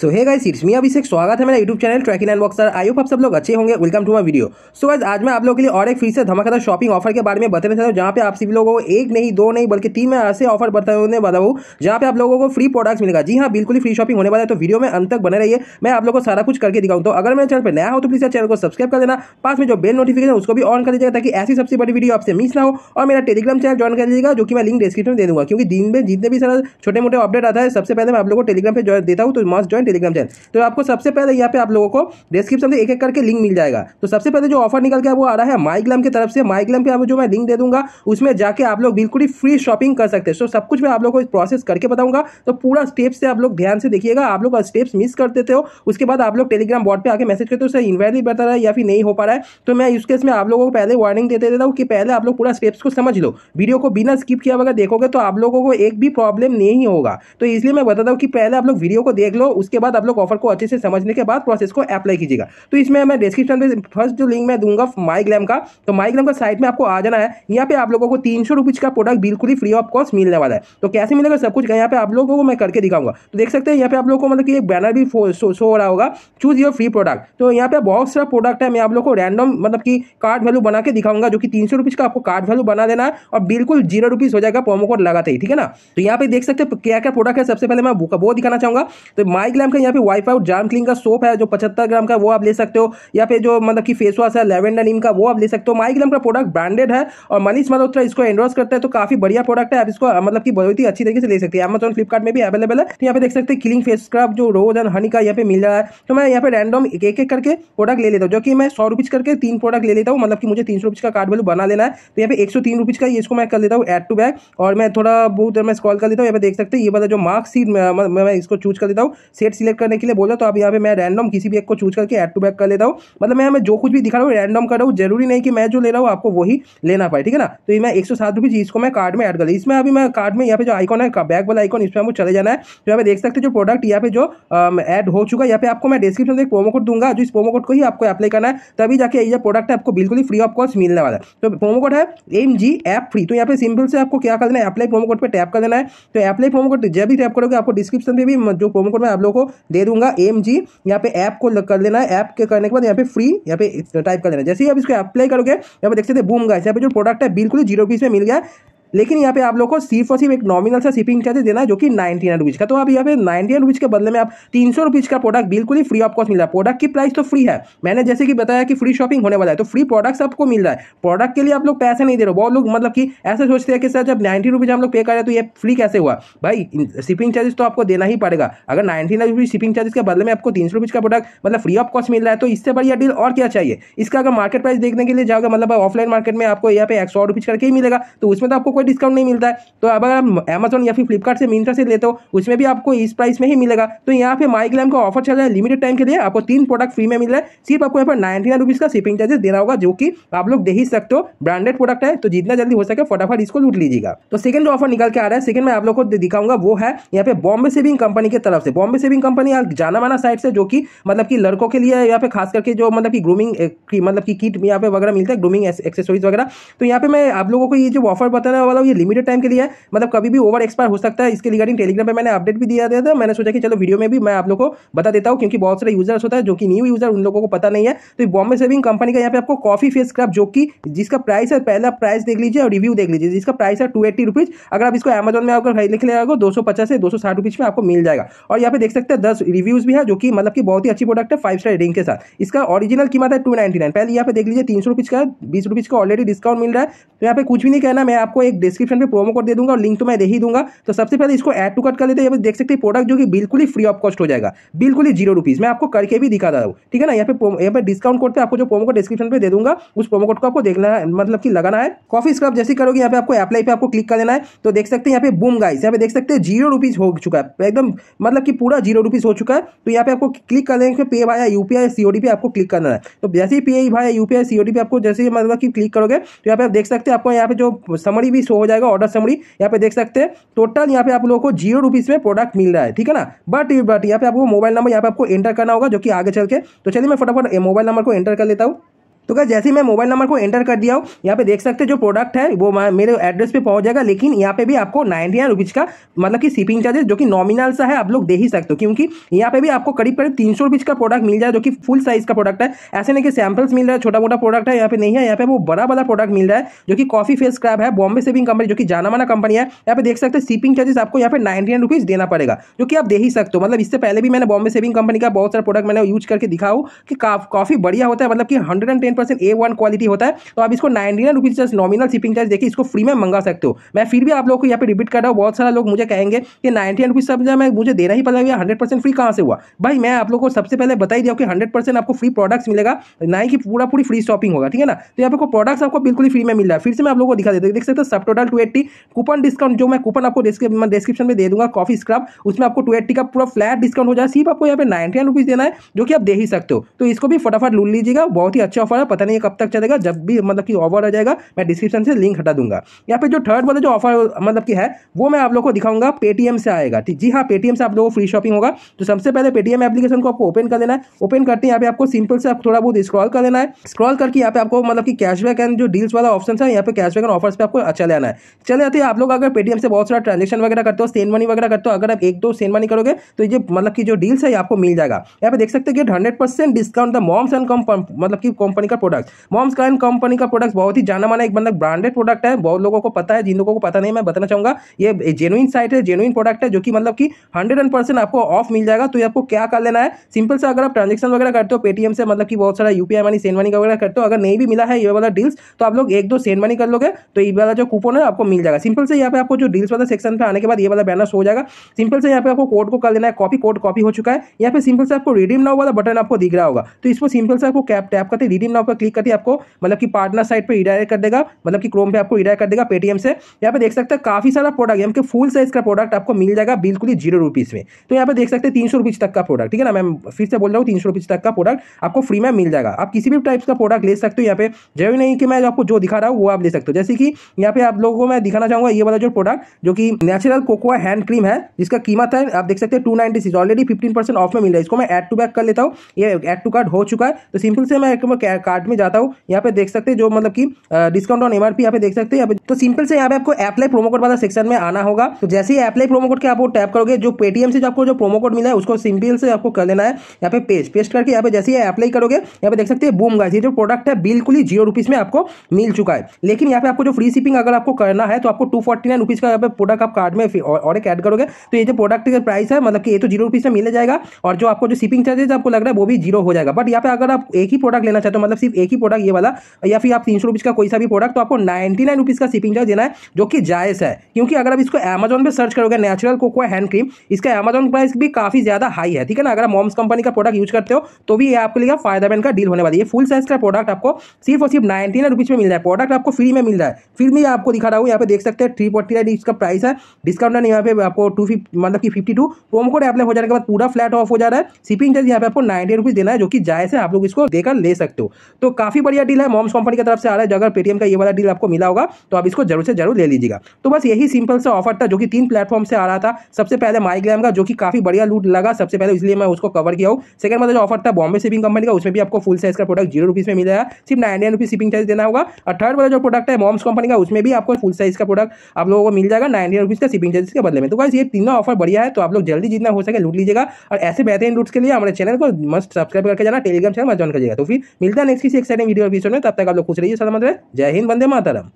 सो है guys it's me अभिषेक स्वागत है मेरा YouTube channel tracking and boxer I hope आप सब लोग अच्छे होंगे welcome to my video so guys आज मैं आप लोगों के लिए और एक फिर से धमाकेदार शॉपिंग ऑफर के बारे में बताने चाहता हूँ जहाँ पे आप सभी लोगों को एक नहीं दो नहीं बल्कि तीन में ऐसे ऑफर बताने वाला हूँ जहाँ पे आप लोगों को फ्री प्रोडक्ट्स मिलेगा जी हाँ बिल्कुल फ्री शॉपिंग होने वाला है तो वीडियो में अंत तक बने रहिए मैं आप लोगों को सारा कुछ करके दिखाऊँ तो अगर मेरे चैनल पर नया हो तो प्लीज़ चैनल को सब्सक्राइब कर देना पास में जो बेल नोटिफिकेशन उसको भी ऑन कर दीजिएगा ताकि ऐसी सबसे बड़ी वीडियो आपसे मिस ना हो और मेरा टेलीग्राम चैनल ज्वाइन कर लीजिएगा जो कि मैं लिंक डिस्क्रिप्शन में दे दूँगा क्योंकि दिन में जितने भी सारा छोटे मोटे अपडेट आता है सबसे पहले मैं आप लोग को टेलीग्राम पर देता हूँ तो must join and Telegram channel तो आपको सबसे पहले यहाँ पे आप लोगों को डिस्क्रिप्शन में एक एक करके लिंक मिल जाएगा तो सबसे पहले जो ऑफर निकल गया वो आ रहा है माइग्लैम की तरफ से माइग्लैम पे आप जो मैं लिंक दे दूंगा उसमें जाके आप लोग बिल्कुल ही फ्री शॉपिंग कर सकते हैं सो सब कुछ मैं आप लोग को प्रोसेस करके बताऊंगा तो पूरा स्टेप से आप लोग ध्यान से देखिएगा आप लोग स्टेप्स मिस कर देते हो उसके बाद आप लोग टेलीग्राम बॉर्ड पर आके मैसेज करते हो सर इन्वायरली बता रहा है या फिर नहीं हो पा रहा है तो मैं इस केस में आप लोगों को पहले वार्निंग देते देता हूँ कि पहले आप लोग पूरा स्टेप्स को समझ लो वीडियो को बिना स्किप किया वगैरह देखोगे तो आप लोगों को एक भी प्रॉब्लम नहीं होगा तो इसलिए मैं बताता हूँ कि पहले आप लोग वीडियो को देख लो उसके उसके बाद आप लोग ऑफर को अच्छे से समझने के बाद प्रोसेस को अप्लाई कीजिएगा तो इसमें मैं डिस्क्रिप्शन में फर्स्ट जो लिंक मैं दूंगा माईग्राम का तो माईग्राम का साइट में आपको आ जाना है यहाँ पे आप लोगों को तीन सौ का प्रोडक्ट बिल्कुल ही फ्री ऑफ कॉस्ट मिलने वाला है तो कैसे मिलेगा सब कुछ यहाँ पे आप लोगों को मैं करके दिखाऊंगा तो देख सकते हैं यहाँ पे आप लोगों को मतलब कि एक बैनर भी शो हो रहा होगा चूज योर फ्री प्रोडक्ट तो यहाँ पे बहुत सारा प्रोडक्ट है मैं आप लोग को रैंडम मतलब कि कार्ड वैल्यू बना के दिखाऊंगा जो कि तीन सौ का आपको कार्ड वैल्यू बना देना है और बिल्कुल जीरो रुपीज हो जाएगा प्रोमो कोड लगाते ही ठीक है ना तो यहाँ पे देख सकते हैं क्या क्या प्रोडक्ट है सबसे पहले मैं वो दिखाना चाहूंगा तो माइक ग्राम का यहाँ पे वाइफ आउट जार्म क्लिंग का सोप है जो पचहत्तर ग्राम का वो आप ले सकते हो या फिर जो मतलब कि फेस वॉश है लेवेंडर नीम का वो आप ले सकते हो माई ग्राम का प्रोडक्ट ब्रांडेड है और मनीष मल्होत्रा इसको एंड्रॉस करता है तो काफी बढ़िया प्रोडक्ट है आप इसको मतलब की बहुत ही अच्छी तरीके से ले सकते हैं अमेजोन फ्लिपकार्ट में भी अवेलेबल है तो यहाँ पे देख सकते हैं क्लिंग फेस स्क्रब जो रोज एंड हनी का यहाँ पे मिल रहा है तो मैं यहाँ पे रैंडम एक एक करके प्रोडक्ट ले लेता हूँ जो कि मैं सौ रुपीज करके तीन प्रोडक्ट ले लेता हूँ मतलब कि मुझे तीन सौ रुपीज का कार्ड वैल्यू बना लेना है तो यहाँ पे एक सौ तीन रुपीज का इसको मैं कर लेता हूँ एड टू बैक और मैं थोड़ा बहुत मैं स्कॉल कर लेता हूँ यहाँ पे देख सकते हैं ये वाला जो मार्क्स मैं इसको चूज कर लेता हूँ सेट सिलेक्ट करने के लिए बोला तो आप यहाँ पे मैं रैंडम किसी भी एक को चूज करके एड टू बैक कर लेता हूँ मतलब मैं हमें जो कुछ भी दिखा रहा हूँ रैंडम कर रहा हूँ जरूरी नहीं कि मैं जो ले रहा हूँ आपको वही लेना पाए ठीक है ना तो ये मैं एक सौ सात रुपीज़ इसको मैं कार्ड में एड कर इसमें अभी मैं कार्ड में यहाँ पे जो आइकॉन है बैक वाला आइकॉन इसमें हमको चले जाना है तो यहाँ पे देख सकते जो प्रोडक्ट यहाँ पे जो एड हो चुका है यहाँ पे आपको मैं डिस्क्रिप्शन में एक प्रोमो कोड दूंगा जो इस प्रोमो कोड को ही आपको अप्लाई करना है तभी जाके ये प्रोडक्ट है आपको बिल्कुल ही फ्री ऑफ कॉस्ट मिलने वाला है तो प्रोमो कोड है एम जी ऐप फ्री तो यहाँ पे सिंपल से आपको क्या कर देना है अप्लाई प्रोमो कोड पर टैप कर देना है तो अप्लाई प्रोमो कोड जब भी टैप करोगे आपको डिस्क्रिप्शन में भी जो प्रोमो कोड में आप लोग को दे दूंगा एम जी यहाँ पे ऐप को कर लेना है ऐप के करने के बाद यहाँ पे फ्री यहाँ पे टाइप uh, कर लेना जैसे ही आप इसको अप्लाई करोगे यहाँ पे देख सकते हैं बूम गाइस यहाँ पे जो प्रोडक्ट है बिल्कुल जीरो फीस में मिल गया लेकिन यहाँ पे आप लोग को सिर्फ और सिर्फ एक नॉमिनल सा शिपिंग चार्ज देना है जो कि नाइनटी नाइन रुपीज़ का तो आप यहाँ पे नाइनटी नाइन रुपीज़ के बदले में आप तीन सौ रुपीज़ का प्रोडक्ट बिल्कुल ही फ्री ऑफ कॉस्ट मिल रहा है प्रोडक्ट की प्राइस तो फ्री है मैंने जैसे कि बताया कि फ्री शॉपिंग होने वाला है तो फ्री प्रोडक्ट्स आपको मिल रहा है प्रोडक्ट के लिए आप लोग पैसे नहीं दे रहे बहुत लोग मतलब कि ऐसे सोचते हैं कि सर जब नाइन्टी रुपीज़ हम लोग पे कर रहे हैं तो ये फ्री कैसे हुआ भाई शिपिंग चार्जेस तो आपको देना ही पड़ेगा अगर ninety nine rupees shipping charges के बदले में आपको तीन सौ रुपीज़ का प्रोडक्ट मतलब फ्री ऑफ कॉस्ट मिल रहा है तो इससे बढ़िया डील और क्या चाहिए इसका अगर मार्केट प्राइस देखने के लिए जाओगे मतलब ऑफलाइन मार्केट में आपको यहाँ पे एक सौ रुपीज़ करके ही मिलेगा तो उसमें तो आपको कोई कोई डिस्काउंट नहीं मिलता है तो अगर अमेजन अमेजोन या फिर फ्लिपकार्ट से मिंत्रा से लेते हो उसमें भी आपको इस प्राइस में ही मिलेगा तो यहाँ पे माई ग्लैम का ऑफर चल रहा है लिमिटेड टाइम के लिए आपको तीन प्रोडक्ट फ्री में मिल रहा है सिर्फ आपको यहाँ पर नाइनटी नाइन रुपीज़ का शिपिंग चार्जेस देना होगा जो कि आप लोग दे ही सकते हो ब्रांडेड प्रोडक्ट है तो जितना जल्दी हो सके फटाफट इसको लूट लीजिएगा तो सेकंड ऑफर निकल के आ रहा है सेकंड में आप लोग को दिखाऊंगा वो है यहाँ पे बॉम्बे सेविंग कंपनी की तरफ से बॉम्बे सेविंग कंपनी जाना माना साइट से जो कि मतलब कि लड़कों के लिए यहाँ पे खास करके जो मतलब कि ग्रूमिंग मतलब की किट यहाँ पे वगैरह मिलता है ग्रूमिंग एक्सेसरीज वगैरह तो यहाँ पे मैं आप लोगों को ये जो ऑफर बताना बताने वाला हूँ ये लिमिटेड टाइम के लिए है मतलब कभी भी ओवर एक्सपायर हो सकता है इसके रिगार्डिंग टेलीग्राम पर मैंने अपडेट भी दिया था मैंने सोचा कि चलो वीडियो में भी मैं आप लोग को बता देता हूँ क्योंकि बहुत सारे यूजर्स होता है जो कि न्यू यूजर उन लोगों को पता नहीं है तो बॉम्बे सेविंग कंपनी का यहाँ पे आपको कॉफी फेस स्क्रब जो कि जिसका प्राइस है पहला प्राइस देख लीजिए और रिव्यू देख लीजिए जिसका प्राइस है टू एट्टी रुपीज अगर आप इसको अमेजन में खरीद लिख लेगा दो सौ पचास से दो सौ साठ रुपीज में आपको मिल जाएगा और यहाँ पे देख सकते हैं दस रिव्यूज भी है जो कि मतलब कि बहुत ही अच्छी प्रोडक्ट है फाइव स्टार रेटिंग के साथ इसका ऑरिजिनल कीमत है टू नाइन पहले यहाँ पे देख लीजिए तीन सौ रुपीज का बीस रुपीज का ऑलरेडी डिस्काउंट मिल रहा है तो यहाँ पे कुछ भी नहीं कहना मैं आपको एक डिस्क्रिप्शन में प्रोमो कोड दे दूंगा और लिंक तो मैं दे ही दूंगा तो सबसे पहले इसको एड टू कट कर लेते हैं देख सकते हैं प्रोडक्ट जो कि बिल्कुल ही फ्री ऑफ कॉस्ट हो जाएगा बिल्कुल ही जीरो रुपीज़ मैं आपको करके भी दिखा रहा हूँ ठीक है ना यहाँ पे यहाँ पे डिस्काउंट कोड पे आपको जो प्रोमो कोड डिस्क्रिप्शन पर दे दूंगा उस प्रोमो कोड को आपको देखना है मतलब कि लगाना है कॉफी स्क्रब जैसे करोगे यहाँ पे आपको अप्लाई पर आपको क्लिक कर देना है तो देख सकते हैं यहाँ पे बूम गाइस यहाँ पे देख सकते हैं जीरो रुपीज़ हो चुका है एकदम मतलब कि पूरा जीरो रुपीज़ हो चुका है तो यहाँ पे आपको क्लिक कर देंगे पे भाया यूपीआई सीओडी पे आपको क्लिक करना है तो जैसे ही पे भाया यूपीआई सीओडी पे आपको जैसे ही मतलब कि क्लिक करोगे तो यहाँ पे आप देख सकते हैं आपको यहाँ पे जो समरी भी शो हो जाएगा ऑर्डर समरी यहाँ पे देख सकते हैं टोटल यहाँ पे आप लोगों को जीरो रुपीज़ में प्रोडक्ट मिल रहा है ठीक है ना बट बट यहाँ पे आपको मोबाइल नंबर यहाँ पे आपको एंटर करना होगा जो कि आगे चल के तो चलिए मैं फटाफट मोबाइल नंबर को एंटर कर लेता हूँ तो क्या जैसे ही मैं मोबाइल नंबर को एंटर कर दिया हूँ यहाँ पे देख सकते हैं जो प्रोडक्ट है वो मेरे एड्रेस पे पहुँच जाएगा लेकिन यहाँ पे भी आपको नाइनटी नाइन रुपीज़ का मतलब कि शिपिंग चार्जेस जो कि नॉमिनल सा है आप लोग दे ही सकते हो क्योंकि यहाँ पे भी आपको करीब करीब तीन सौ का प्रोडक्ट मिल जाए जो कि फुल साइज़ का प्रोडक्ट है ऐसे नहीं कि सैम्पल्स मिल रहा है छोटा मोटा प्रोडक्ट है यहाँ पे नहीं है यहाँ पे वो बड़ा बड़ा प्रोडक्ट मिल रहा है जो कि कॉफी फेस क्रैप है बॉम्बे सेविंग कंपनी जो कि जाना माना कंपनी है यहाँ पे देख सकते हैं शिपिंग चार्जेस आपको यहाँ पे नाइनटी नाइन रुपीज़ देना पड़ेगा जो कि आप दे ही सकते हो मतलब इससे पहले भी मैंने बॉम्बे सेविंग कंपनी का बहुत सारा प्रोडक्ट मैंने यूज करके दिखाऊँ कि काफ़ी बढ़िया होता है मतलब कि hundred and nine percent A one quality होता है तो आप इसको ninety nine rupees nominal shipping charge देखिए इसको फ्री में मंगा सकते हो मैं फिर भी आप लोग को यहाँ पे रिपीट कर रहा हूँ बहुत सारा लोग मुझे कहेंगे कि नाइनटी नाइन रुपीज़ मैं मुझे देना ही पड़ेगा हंड्रेड परसेंट फ्री कहाँ से हुआ भाई मैं आप लोग को सबसे पहले बता ही दिया कि हंड्रेड परसेंट आपको फ्री प्रोडक्ट्स मिलेगा ना ही कि पूरा पूरी फ्री शॉपिंग होगा ठीक है ना तो यहाँ पर प्रोडक्ट्स आपको बिल्कुल ही फ्री में मिल रहा है फिर से मैं आप लोग को दिखा हूँ देख सकते हो सब total two eighty coupon discount जो मैं कूपन आपको डिस्क्रिप्शन में दे दूंगा कॉफी स्क्रब उसमें आपको टू एट्टी का पूरा फ्लैट डिस्काउंट हो जाए सिर्फ आपको यहाँ पे नाइनटी नाइन रुपीज़ देना है जो कि आप दे ही सकते हो तो इसको भी फटाफट लूट लीजिएगा बहुत ही अच्छा ऑफर है पता नहीं कब तक चलेगा जब भी मतलब कि ऑफर आ जाएगा मैं डिस्क्रिप्शन से लिंक हटा दूंगा यहाँ पे जो थर्ड वाला जो ऑफर मतलब की है वो मैं आप लोग को दिखाऊंगा पेटीएम से आएगा ठीक जी हाँ पेटीएम से आप लोगों को फ्री शॉपिंग होगा तो सबसे पहले पेटीएम एप्लीकेशन को आपको ओपन कर देना है ओपन करते हैं यहाँ पे आपको सिंपल से आप थोड़ा बहुत स्क्रॉल कर लेना है स्क्रॉल करके यहाँ पे आपको मतलब कि कैशबैक एंड जो डील्स वाला ऑप्शन है यहाँ पे कैशबैक एंड ऑफर्स पे आपको अच्छा लेना है चले आते हैं आप लोग अगर पेटीएम से बहुत सारा ट्रांजेक्शन वगैरह करते हो सेंड मनी वगैरह करते हो अगर आप एक दो सेंड मनी करोगे तो ये मतलब की जो डील्स है आपको मिल जाएगा यहाँ पे देख सकते हैं कि hundred discount the moms and मतलब की कंपनी का प्रोडक्ट मॉम्स काइन कंपनी का प्रोडक्ट बहुत ही जाना माना एक मतलब ब्रांडेड प्रोडक्ट है बहुत लोगों को पता है जिन लोगों को पता नहीं मैं बताना चाहूंगा ये जेनुइन साइट है जेनुइन प्रोडक्ट है जो कि मतलब कि हंड्रेड आपको ऑफ मिल जाएगा तो ये आपको क्या कर लेना है सिंपल से अगर आप ट्रांजेक्शन वगैरह करते हो पेटीएम से मतलब कि बहुत सारा यूपीआई मनी सेंड मनी वगैरह करते हो अगर नहीं भी मिला है ये वाला डील्स तो आप लोग एक दो सेंड मनी कर लोगे तो ये वाला जो कूपन है आपको मिल जाएगा सिंपल से यहाँ पे आपको जो डील्स वाला सेक्शन पे आने के बाद ये वाला बैनर हो जाएगा सिंपल से यहाँ पे आपको कोड को कर लेना है कॉपी कोड कॉपी हो चुका है यहाँ पे सिंपल से आपको रिडीम नाउ वाला बटन आपको दिख रहा होगा तो इसको सिंपल से आपको कैप टैप करते रिडीम नाउ आपका क्लिक करते है आपको मतलब कि पार्टनर साइट पर रिडायरेक्ट कर देगा मतलब कि क्रोम पे आपको रिडायरेक्ट कर देगा पेटीएम से यहाँ पे देख सकते हैं काफी सारा प्रोडक्ट यानी कि फुल साइज का प्रोडक्ट आपको मिल जाएगा बिल्कुल ही जीरो रुपीज़ में तो यहाँ पे देख सकते हैं तीन सौ रुपीज़ तक का प्रोडक्ट ठीक है ना मैं फिर से बोल रहा हूँ तीन सौ रुपीज़ तक का प्रोडक्ट आपको फ्री में मिल जाएगा आप किसी भी टाइप का प्रोडक्ट ले सकते हो यहाँ पे जरूरी नहीं कि मैं आपको जो दिखा रहा हूँ वो आप ले सकते हो जैसे कि यहाँ पे आप लोगों को मैं दिखाना चाहूंगा ये वाला जो प्रोडक्ट जो कि नेचुरल कोकोआ हैंड क्रीम है जिसका कीमत है आप देख सकते हैं two ninety six already fifteen percent off में मिल रहा है इसको मैं एड टू बैक कर लेता हूँ ये एड टू कार्ड हो चुका है तो सिंपल से मैं कार्ट में जाता हूँ यहाँ पे देख सकते हैं जो मतलब कि डिस्काउंट ऑन एमआरपी यहाँ पे देख सकते हैं यहाँ पे तो सिंपल से यहाँ पे आपको अप्लाई प्रोमो कोड वाला सेक्शन में आना होगा तो जैसे ही अप्लाई प्रोमो कोड के आप टैप करोगे जो पेटीएम से जो आपको जो प्रोमो कोड मिला है उसको सिंपल से आपको कर लेना है यहाँ पे पेस्ट पेस्ट करके यहाँ पे जैसे ही अप्लाई करोगे यहाँ पे देख सकते हैं बूम गाइस ये जो प्रोडक्ट है बिल्कुल ही जीरो रुपीज़ में आपको मिल चुका है लेकिन यहाँ पे आपको जो फ्री शिपिंग अगर आपको करना है तो आपको टू फोर्टी नाइन रुपीज़ का यहाँ पे प्रोडक्ट आप कार्ड में और एक ऐड करोगे तो ये जो प्रोडक्ट का प्राइस है मतलब कि ये तो जीरो रुपीज़ में मिल जाएगा और जो आपको जो शिपिंग चार्जेस आपको लग रहा है वो भी जीरो हो जाएगा बट यहाँ पे अगर आप एक ही प्रोडक्ट लेना चाहते हो मतलब सिर्फ एक ही प्रोडक्ट ये वाला या फिर आप तीन सौ का कोई सा भी प्रोडक्ट तो आपको नाइन्टी नाइन का शिपिंग चार्ज देना है जो कि जायज़ है क्योंकि अगर आप इसको अमेजॉन पर सर्च करोगे नेचुरल कोकोआ हैंड क्रीम इसका अमेजॉन प्राइस भी काफ़ी ज़्यादा हाई है ठीक है ना अगर मॉम्स कंपनी का प्रोडक्ट यूज करते हो तो भी ये आपके लिए फायदेमंद का डील होने वाली है फुल साइज का प्रोडक्ट आपको सिर्फ और सिर्फ नाइन्टी नाइन में मिल रहा है प्रोडक्ट आपको फ्री में मिल रहा है फिर भी आपको दिखा रहा हूँ यहाँ पे देख सकते हैं थ्री फोर्टी नाइन इसका प्राइस है डिस्काउंट नहीं यहाँ पे आपको टू मतलब कि फिफ्टी टू प्रोमो कोड अपने हो जाने के बाद पूरा फ्लैट ऑफ हो जा रहा है शिपिंग चार्ज यहाँ पे आपको नाइन्टी रुपीज़ देना है जो कि जायज़ है आप लोग इसको देकर ले सकते हो तो काफ़ी बढ़िया डील है मॉम्स कंपनी की तरफ से आ रहा है अगर पेटीएम का ये वाला डील आपको मिला होगा तो आप इसको जरूर से जरूर ले लीजिएगा तो बस यही सिंपल सा ऑफर था जो कि तीन प्लेटफॉर्म से आ रहा था सबसे पहले माइग्राम का जो कि काफ़ी बढ़िया लूट लगा सबसे पहले इसलिए मैं उसको कवर किया हूँ सेकंड मतलब जो ऑफर था बॉम्बे शिपिंग कंपनी का उसमें भी आपको फुल साइज का प्रोडक्ट जीरो रुपीज़ में मिला है सिर्फ नाइनटी रुपीज़ शिपिंग चार्ज देना होगा और थर्ड वाला जो प्रोडक्ट है मॉम्स कंपनी का उसमें भी आपको फुल साइज का प्रोडक्ट आप लोगों को मिल जाएगा नाइनटी रुपीज़ का शिपिंग चार्ज के बदले में तो बस ये तीनों ऑफर बढ़िया है तो आप लोग जल्दी जितना हो सके लूट लीजिएगा और ऐसे बेहतरीन लूट के लिए हमारे चैनल को मस्ट सब्सक्राइब करके जाना टेलीग्राम चैनल मत ज्वाइन करिएगा तो फिर मिलता है नेक्स्ट किसी एक्साइटिंग वीडियो भी में तब तक आप लोग खुश रहिए सलामत रहे जय हिंद वंदे मातरम